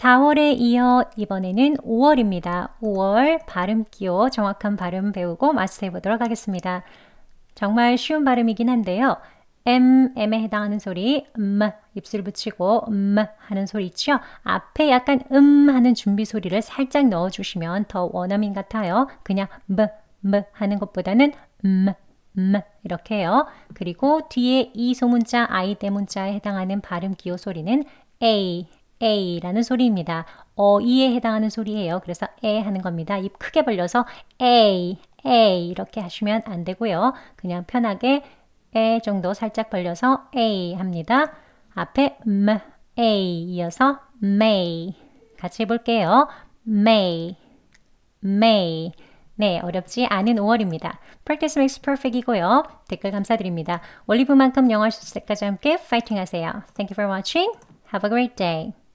4월에 이어 이번에는 5월입니다. 5월 발음 기호 정확한 발음 배우고 마스터해 보도록 하겠습니다. 정말 쉬운 발음이긴 한데요. m, m에 해당하는 소리, 음, 입술 붙이고 음 하는 소리 있죠? 앞에 약간 음 하는 준비 소리를 살짝 넣어주시면 더 원어민 같아요. 그냥 음, 음 하는 것보다는 음, 음 이렇게 해요. 그리고 뒤에 이 소문자, 아이 대문자에 해당하는 발음 기호 소리는 a, A라는 소리입니다. 어이에 해당하는 소리예요. 그래서 에 하는 겁니다. 입 크게 벌려서 A, A 이렇게 하시면 안 되고요. 그냥 편하게 에 정도 살짝 벌려서 A 합니다. 앞에 음, A 이어서 may 같이 해볼게요. may, may 네, 어렵지 않은 5월입니다. Practice makes perfect이고요. 댓글 감사드립니다. 올리브만큼 영어 실수까지 함께 파이팅 하세요. Thank you for watching. Have a great day.